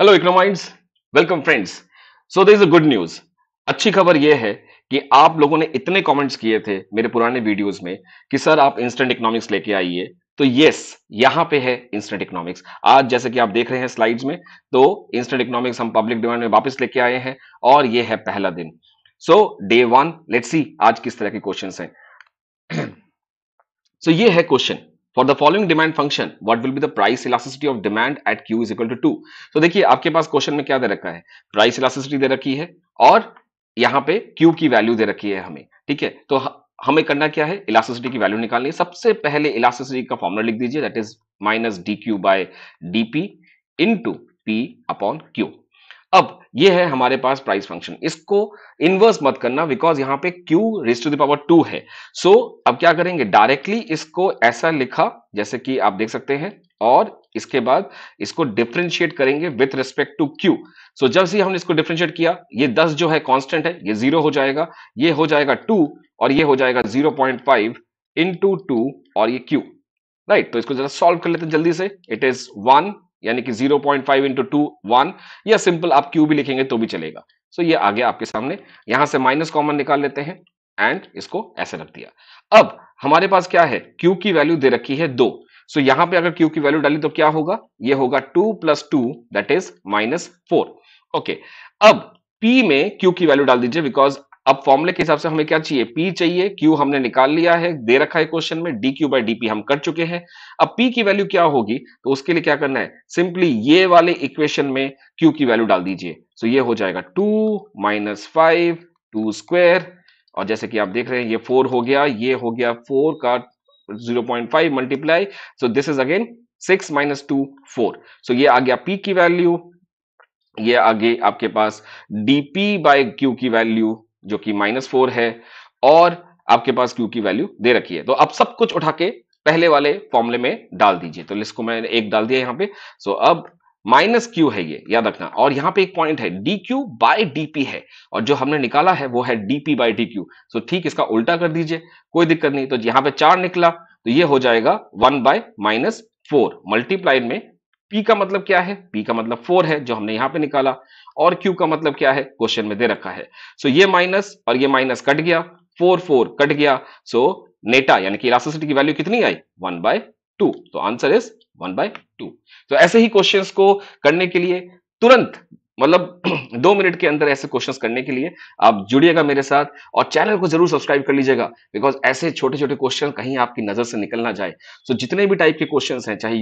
Hello Economind welcome friends so this good news अच्छी खबर यह है कि आप लोगों ने इतने कमेंट्स किए थे मेरे पुराने वीडियोस में कि सर आप इंस्टेंट इकोनॉमिक्स लेके आइए तो यस यहां पे है इंस्टेंट इकोनॉमिक्स आज जैसे कि आप देख रहे हैं स्लाइड्स में तो इंस्टेंट इकोनॉमिक्स हम पब्लिक डिमांड में वापस लेके आए हैं और ये है पहला दिन so day one let see आज किस तरह के क्वेश्चन है सो so, ये है question for the following demand function what will be the price elasticity of demand at Q is equal to two तो देखिए आपके पास क्वेश्चन में क्या दे रखा है प्राइस इलासिसिटी दे रखी है और यहाँ पे क्यू की वैल्यू दे रखी है हमें ठीक है तो हमें करना क्या है इलास्टिसिटी की वैल्यू निकालनी है सबसे पहले इलास्टिसिटी का फॉर्मूला लिख दीजिए that is minus D Q by D P into P upon Q अब ये है हमारे पास प्राइस फंक्शन इसको इनवर्स मत करना बिकॉज यहां पे q raise to the power two है सो so, अब क्या करेंगे डायरेक्टली इसको ऐसा लिखा जैसे कि आप देख सकते हैं और इसके बाद इसको डिफ्रेंशिएट करेंगे with respect to Q so जब से हमने इसको डिफ्रेंशिएट किया ये 10 जो है कांस्टेंट है ये जीरो हो जाएगा ये हो जाएगा टू और ये हो जाएगा 0.5 पॉइंट फाइव इंटू टू और ये क्यू राइट right? तो इसको जरा सॉल्व कर लेते हैं जल्दी से इट इज वन यानी कि 0.5 point five into two one या सिंपल आप क्यू भी लिखेंगे तो भी चलेगा सो so ये आ गया आपके सामने यहां से माइनस कॉमन निकाल लेते हैं एंड इसको ऐसे रख दिया अब हमारे पास क्या है क्यू की वैल्यू दे रखी है दो सो so यहां पे अगर क्यू की वैल्यू डाली तो क्या होगा ये होगा two plus two that is minus four okay अब पी में क्यू की वैल्यू डाल दीजिए बिकॉज अब फॉर्मुले के हिसाब से हमें क्या चाहिए पी चाहिए क्यू हमने निकाल लिया है दे रखा है क्वेश्चन में डी क्यू बाई डीपी हम कर चुके हैं अब पी की वैल्यू क्या होगी तो उसके लिए क्या करना है सिंपली ये वाले इक्वेशन में क्यू की वैल्यू डाल दीजिए सो ये हो जाएगा two minus five two square और जैसे कि आप देख रहे हैं ये फोर हो गया ये हो गया फोर का zero point five multiply so this is again six minus two four so ये आ गया पी की वैल्यू ये आगे आपके पास डीपी बाय क्यू की वैल्यू जो कि माइनस फोर है और आपके पास क्यू की वैल्यू दे रखी है तो आप सब कुछ उठा के पहले वाले फॉर्मुले में डाल दीजिए तो लिस्ट को मैंने एक डाल दिया यहाँ पे सो अब माइनस क्यू है ये याद रखना और यहाँ पे एक पॉइंट है डी क्यू बाई डीपी है और जो हमने निकाला है वो है DP by D Q so ठीक इसका उल्टा कर दीजिए कोई दिक्कत नहीं तो यहाँ पे चार निकला तो ये हो जाएगा one by minus four multiplied में पी का मतलब क्या है पी का मतलब फोर है जो हमने यहां पे निकाला और क्यू का मतलब क्या है क्वेश्चन में दे रखा है सो so, ये माइनस और ये माइनस कट गया फोर फोर कट गया सो so, नेटा यानी कि इलास्टिसिटी की वैल्यू कितनी आई वन बाय टू तो answer is one by two तो ऐसे ही क्वेश्चन को करने के लिए तुरंत मतलब दो मिनट के अंदर ऐसे क्वेश्चंस करने के लिए आप जुड़िएगा मेरे साथ और चैनल को जरूर सब्सक्राइब कर लीजिएगा बिकॉज ऐसे छोटे छोटे क्वेश्चन कहीं आपकी नजर से निकल ना जाए सो so, जितने भी टाइप के क्वेश्चंस हैं चाहे